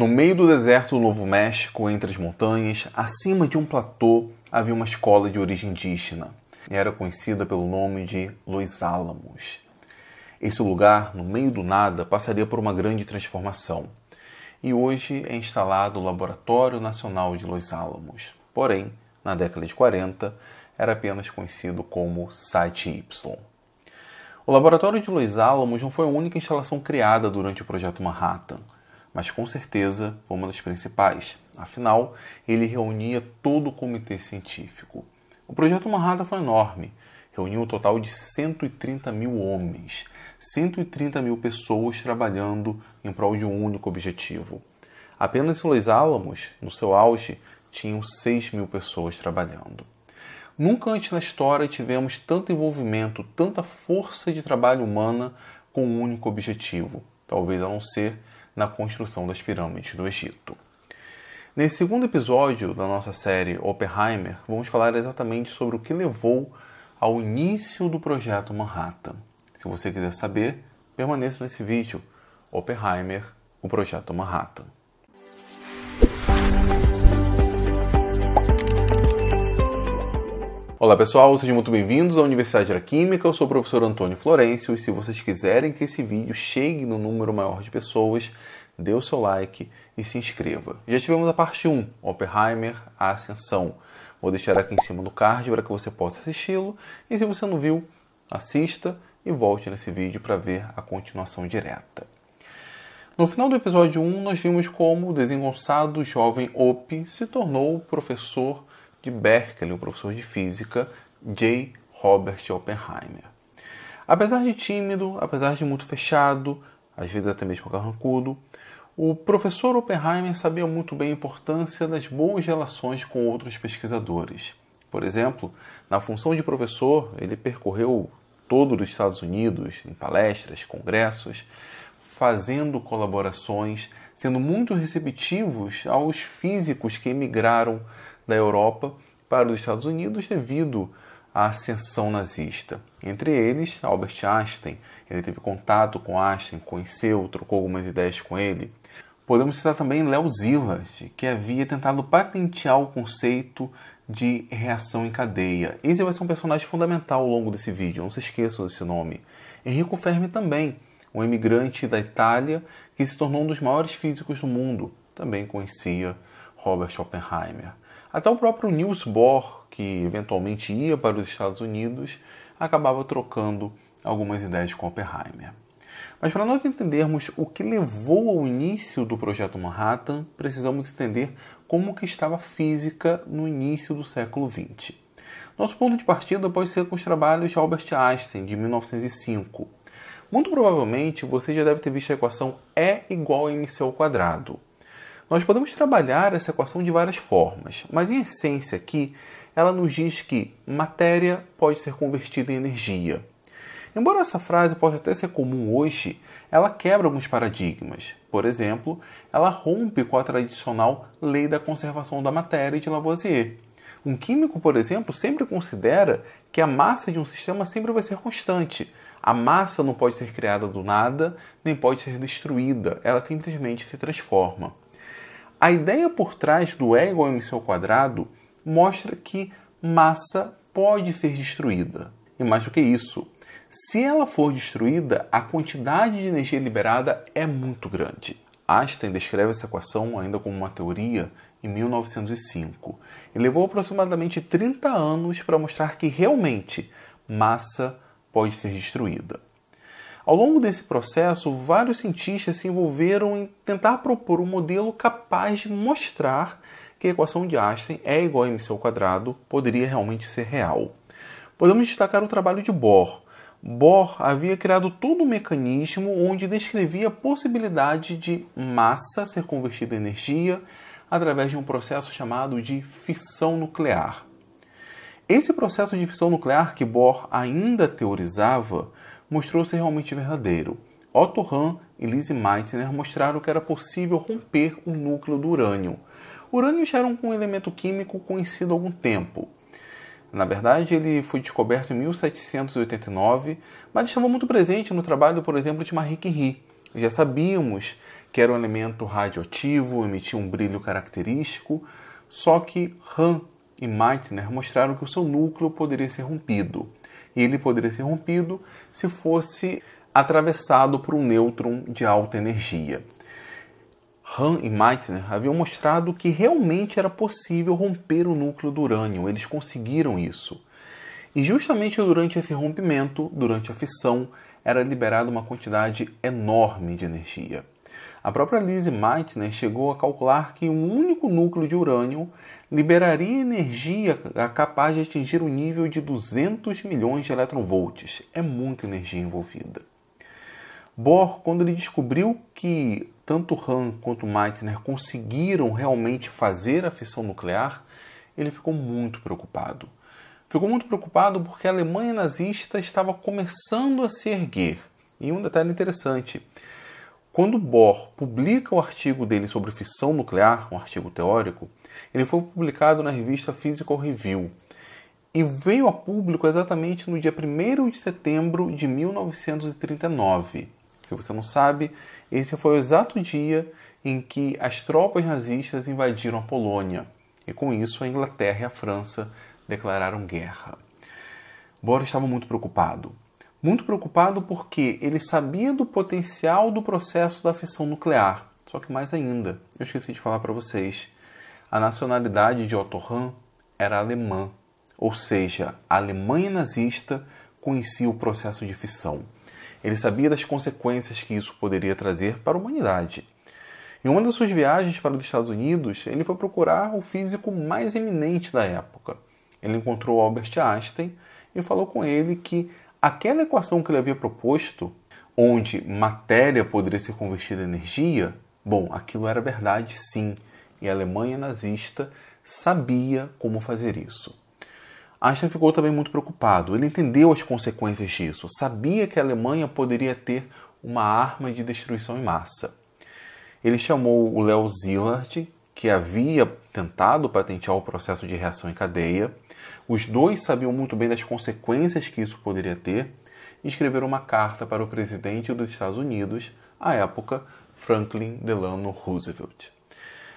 No meio do deserto do Novo México, entre as montanhas, acima de um platô, havia uma escola de origem indígena e era conhecida pelo nome de Los Álamos. Esse lugar, no meio do nada, passaria por uma grande transformação e hoje é instalado o Laboratório Nacional de Los Álamos. Porém, na década de 40, era apenas conhecido como Site Y. O Laboratório de Los Álamos não foi a única instalação criada durante o Projeto Manhattan mas com certeza foi uma das principais. Afinal, ele reunia todo o comitê científico. O projeto Manhattan foi enorme. Reuniu um total de 130 mil homens, 130 mil pessoas trabalhando em prol de um único objetivo. Apenas em Los Alamos, no seu auge, tinham 6 mil pessoas trabalhando. Nunca antes na história tivemos tanto envolvimento, tanta força de trabalho humana com um único objetivo, talvez a não ser na construção das pirâmides do Egito. Nesse segundo episódio da nossa série Oppenheimer, vamos falar exatamente sobre o que levou ao início do projeto Manhattan. Se você quiser saber, permaneça nesse vídeo. Oppenheimer, o projeto Manhattan. Olá pessoal, sejam muito bem-vindos à Universidade da Química. Eu sou o professor Antônio Florencio e se vocês quiserem que esse vídeo chegue no número maior de pessoas, dê o seu like e se inscreva. Já tivemos a parte 1, Oppenheimer, a Ascensão. Vou deixar aqui em cima do card para que você possa assisti-lo e se você não viu, assista e volte nesse vídeo para ver a continuação direta. No final do episódio 1, nós vimos como o desengonçado jovem Op se tornou professor de Berkeley, o professor de física J. Robert Oppenheimer. Apesar de tímido, apesar de muito fechado, às vezes até mesmo carrancudo, o professor Oppenheimer sabia muito bem a importância das boas relações com outros pesquisadores. Por exemplo, na função de professor, ele percorreu todo os Estados Unidos em palestras, congressos, fazendo colaborações, sendo muito receptivos aos físicos que emigraram da Europa para os Estados Unidos devido à ascensão nazista. Entre eles, Albert Einstein. Ele teve contato com Einstein, conheceu, trocou algumas ideias com ele. Podemos citar também Leo Szilard, que havia tentado patentear o conceito de reação em cadeia. Esse vai ser um personagem fundamental ao longo desse vídeo, não se esqueçam desse nome. Enrico Fermi também, um imigrante da Itália que se tornou um dos maiores físicos do mundo. Também conhecia Robert Oppenheimer. Até o próprio Niels Bohr, que eventualmente ia para os Estados Unidos, acabava trocando algumas ideias com Oppenheimer. Mas para nós entendermos o que levou ao início do projeto Manhattan, precisamos entender como que estava a física no início do século XX. Nosso ponto de partida pode ser com os trabalhos de Albert Einstein, de 1905. Muito provavelmente você já deve ter visto a equação E igual a mc ao quadrado. Nós podemos trabalhar essa equação de várias formas, mas em essência aqui, ela nos diz que matéria pode ser convertida em energia. Embora essa frase possa até ser comum hoje, ela quebra alguns paradigmas. Por exemplo, ela rompe com a tradicional lei da conservação da matéria de Lavoisier. Um químico, por exemplo, sempre considera que a massa de um sistema sempre vai ser constante. A massa não pode ser criada do nada, nem pode ser destruída, ela simplesmente se transforma. A ideia por trás do E igual a mc ao quadrado mostra que massa pode ser destruída. E mais do que isso, se ela for destruída, a quantidade de energia liberada é muito grande. Einstein descreve essa equação ainda como uma teoria em 1905 e levou aproximadamente 30 anos para mostrar que realmente massa pode ser destruída. Ao longo desse processo, vários cientistas se envolveram em tentar propor um modelo capaz de mostrar que a equação de Einstein é igual a mc quadrado poderia realmente ser real. Podemos destacar o trabalho de Bohr. Bohr havia criado todo um mecanismo onde descrevia a possibilidade de massa ser convertida em energia através de um processo chamado de fissão nuclear. Esse processo de fissão nuclear que Bohr ainda teorizava mostrou-se realmente verdadeiro. Otto Hahn e Lise Meitner mostraram que era possível romper o núcleo do urânio. O urânio já era um elemento químico conhecido há algum tempo. Na verdade, ele foi descoberto em 1789, mas estava muito presente no trabalho, por exemplo, de Marie Curie. Já sabíamos que era um elemento radioativo, emitia um brilho característico, só que Hahn e Meitner mostraram que o seu núcleo poderia ser rompido e ele poderia ser rompido se fosse atravessado por um nêutron de alta energia. Han e Meitner haviam mostrado que realmente era possível romper o núcleo do urânio, eles conseguiram isso. E justamente durante esse rompimento, durante a fissão, era liberada uma quantidade enorme de energia. A própria Lise Meitner chegou a calcular que um único núcleo de urânio liberaria energia capaz de atingir o um nível de 200 milhões de eletronvolts. É muita energia envolvida. Bohr, quando ele descobriu que tanto Hahn quanto Meitner conseguiram realmente fazer a fissão nuclear, ele ficou muito preocupado. Ficou muito preocupado porque a Alemanha nazista estava começando a se erguer. E um detalhe interessante: quando Bohr publica o artigo dele sobre fissão nuclear, um artigo teórico, ele foi publicado na revista Physical Review e veio a público exatamente no dia 1 de setembro de 1939. Se você não sabe, esse foi o exato dia em que as tropas nazistas invadiram a Polônia e, com isso, a Inglaterra e a França declararam guerra. Bohr estava muito preocupado muito preocupado porque ele sabia do potencial do processo da fissão nuclear. Só que mais ainda, eu esqueci de falar para vocês, a nacionalidade de Otto Hahn era alemã, ou seja, a Alemanha nazista conhecia o processo de fissão. Ele sabia das consequências que isso poderia trazer para a humanidade. Em uma das suas viagens para os Estados Unidos, ele foi procurar o físico mais eminente da época. Ele encontrou Albert Einstein e falou com ele que aquela equação que ele havia proposto, onde matéria poderia ser convertida em energia, bom, aquilo era verdade sim, e a Alemanha nazista sabia como fazer isso. Einstein ficou também muito preocupado. Ele entendeu as consequências disso, sabia que a Alemanha poderia ter uma arma de destruição em massa. Ele chamou o Leo Szilard, que havia tentado patentear o processo de reação em cadeia, os dois sabiam muito bem das consequências que isso poderia ter e escreveram uma carta para o presidente dos Estados Unidos, à época, Franklin Delano Roosevelt.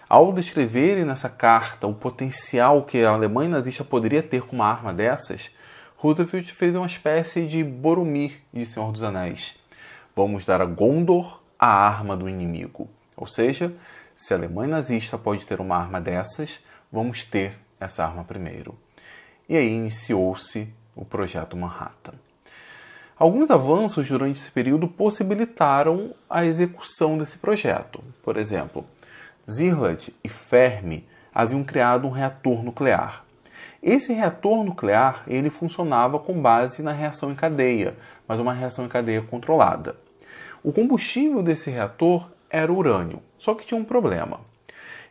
Ao descreverem nessa carta o potencial que a Alemanha nazista poderia ter com uma arma dessas, Roosevelt fez uma espécie de Boromir de Senhor dos Anéis. Vamos dar a Gondor a arma do inimigo. Ou seja, se a Alemanha nazista pode ter uma arma dessas, vamos ter essa arma primeiro e aí iniciou-se o projeto Manhattan. Alguns avanços durante esse período possibilitaram a execução desse projeto. Por exemplo, Zirlat e Fermi haviam criado um reator nuclear. Esse reator nuclear ele funcionava com base na reação em cadeia, mas uma reação em cadeia controlada. O combustível desse reator era urânio, só que tinha um problema.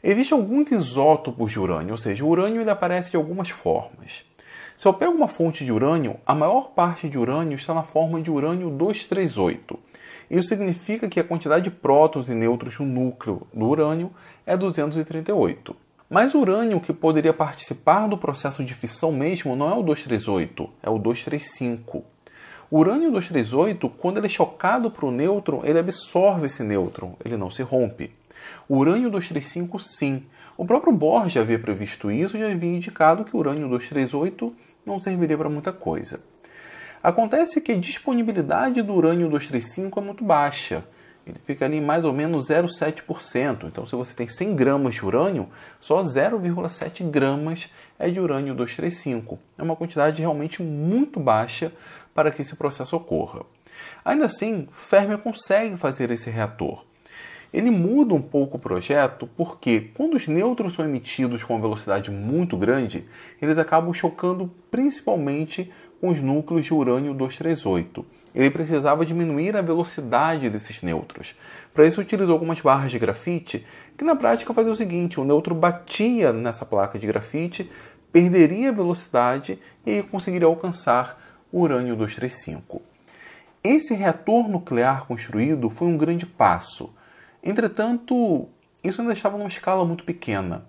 Existem alguns isótopos de urânio, ou seja, o urânio ele aparece de algumas formas. Se eu pego uma fonte de urânio, a maior parte de urânio está na forma de urânio 238. Isso significa que a quantidade de prótons e nêutrons no núcleo do urânio é 238. Mas o urânio que poderia participar do processo de fissão mesmo não é o 238, é o 235. O urânio 238, quando ele é chocado para o nêutron, ele absorve esse nêutron, ele não se rompe. O urânio 235, sim. O próprio Bohr já havia previsto isso e já havia indicado que o urânio 238 não serviria para muita coisa. Acontece que a disponibilidade do urânio 235 é muito baixa. Ele fica ali mais ou menos 0,7%. Então, se você tem 100 gramas de urânio, só 0,7 gramas é de urânio 235. É uma quantidade realmente muito baixa para que esse processo ocorra. Ainda assim, Fermi consegue fazer esse reator. Ele muda um pouco o projeto porque, quando os nêutrons são emitidos com uma velocidade muito grande, eles acabam chocando principalmente com os núcleos de urânio 238. Ele precisava diminuir a velocidade desses nêutrons. Para isso, utilizou algumas barras de grafite, que na prática fazia o seguinte: o neutro batia nessa placa de grafite, perderia a velocidade e conseguiria alcançar o urânio 235. Esse reator nuclear construído foi um grande passo Entretanto, isso ainda estava numa escala muito pequena.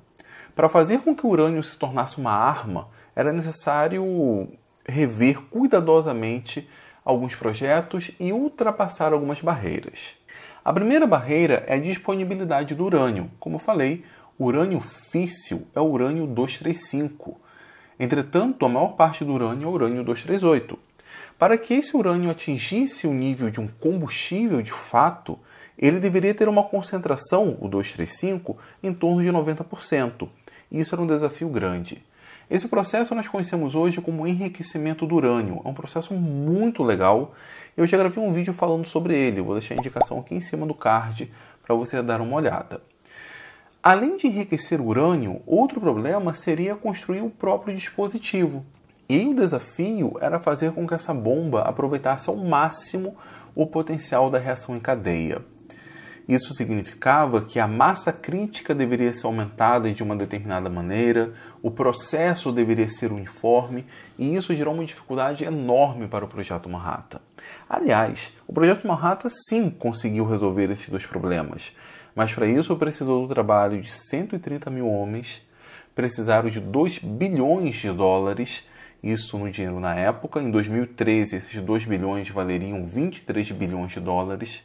Para fazer com que o urânio se tornasse uma arma, era necessário rever cuidadosamente alguns projetos e ultrapassar algumas barreiras. A primeira barreira é a disponibilidade do urânio. Como eu falei, o urânio físsil é o urânio 235. Entretanto, a maior parte do urânio é o urânio 238. Para que esse urânio atingisse o nível de um combustível de fato, ele deveria ter uma concentração, o 235, em torno de 90%. Isso era um desafio grande. Esse processo nós conhecemos hoje como enriquecimento do urânio. É um processo muito legal. Eu já gravei um vídeo falando sobre ele. Vou deixar a indicação aqui em cima do card para você dar uma olhada. Além de enriquecer o urânio, outro problema seria construir o próprio dispositivo. E o desafio era fazer com que essa bomba aproveitasse ao máximo o potencial da reação em cadeia. Isso significava que a massa crítica deveria ser aumentada de uma determinada maneira, o processo deveria ser uniforme, e isso gerou uma dificuldade enorme para o Projeto Manhattan. Aliás, o Projeto Manhattan sim conseguiu resolver esses dois problemas, mas para isso precisou do trabalho de 130 mil homens, precisaram de 2 bilhões de dólares isso no dinheiro na época. Em 2013, esses 2 bilhões valeriam 23 bilhões de dólares.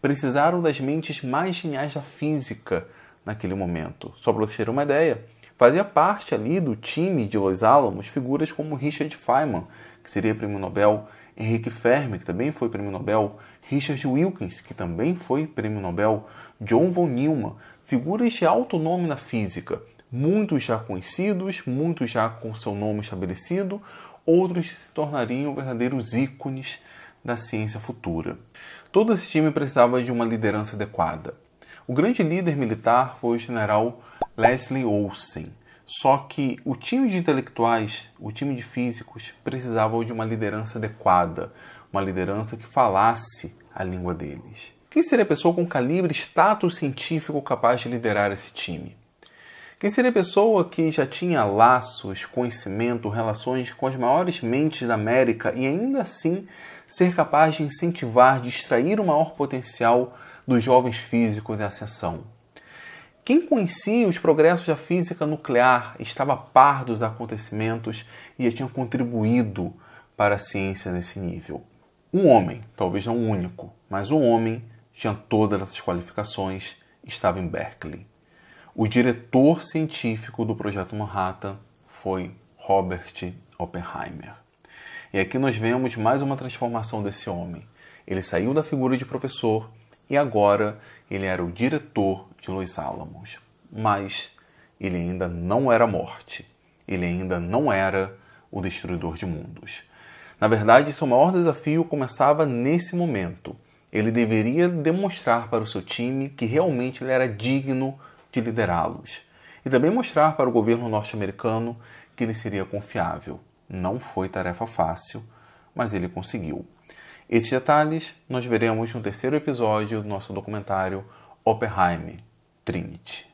Precisaram das mentes mais geniais da física naquele momento. Só para vocês terem uma ideia, fazia parte ali do time de Los Alamos figuras como Richard Feynman, que seria prêmio Nobel, Henrique Fermi, que também foi prêmio Nobel, Richard Wilkins, que também foi prêmio Nobel, John von Neumann, figuras de alto nome na física muitos já conhecidos, muitos já com seu nome estabelecido, outros se tornariam verdadeiros ícones da ciência futura. Todo esse time precisava de uma liderança adequada. O grande líder militar foi o general Leslie Olsen. Só que o time de intelectuais, o time de físicos, precisavam de uma liderança adequada, uma liderança que falasse a língua deles. Quem seria a pessoa com calibre status científico capaz de liderar esse time? Quem seria a pessoa que já tinha laços, conhecimento, relações com as maiores mentes da América e ainda assim ser capaz de incentivar, de extrair o maior potencial dos jovens físicos da ascensão? Quem conhecia os progressos da física nuclear estava a par dos acontecimentos e já tinha contribuído para a ciência nesse nível. Um homem, talvez não único, mas um homem, tinha todas essas qualificações, estava em Berkeley. O diretor científico do projeto Manhattan foi Robert Oppenheimer. E aqui nós vemos mais uma transformação desse homem. Ele saiu da figura de professor e agora ele era o diretor de Los Alamos. Mas ele ainda não era morte. Ele ainda não era o destruidor de mundos. Na verdade, seu maior desafio começava nesse momento. Ele deveria demonstrar para o seu time que realmente ele era digno de liderá-los e também mostrar para o governo norte-americano que ele seria confiável. Não foi tarefa fácil, mas ele conseguiu. Esses detalhes nós veremos no terceiro episódio do nosso documentário Oppenheim Trinity.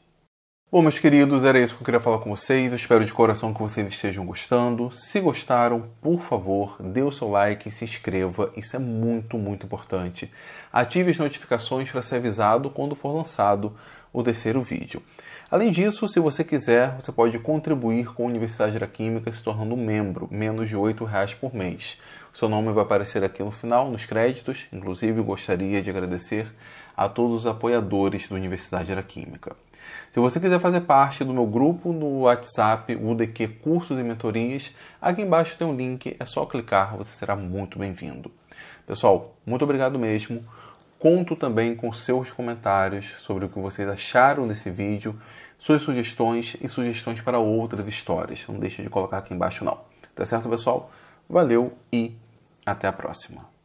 Bom, meus queridos, era isso que eu queria falar com vocês. Eu espero de coração que vocês estejam gostando. Se gostaram, por favor, dê o seu like, se inscreva. Isso é muito, muito importante. Ative as notificações para ser avisado quando for lançado o terceiro vídeo. Além disso, se você quiser, você pode contribuir com a Universidade da Química se tornando membro, menos de R$ 8,00 por mês. O seu nome vai aparecer aqui no final, nos créditos. Inclusive, gostaria de agradecer a todos os apoiadores da Universidade da Química. Se você quiser fazer parte do meu grupo no WhatsApp, UDQ Cursos e Mentorias, aqui embaixo tem um link, é só clicar, você será muito bem-vindo. Pessoal, muito obrigado mesmo. Conto também com seus comentários sobre o que vocês acharam desse vídeo, suas sugestões e sugestões para outras histórias. Não deixe de colocar aqui embaixo não. Tá certo, pessoal? Valeu e até a próxima.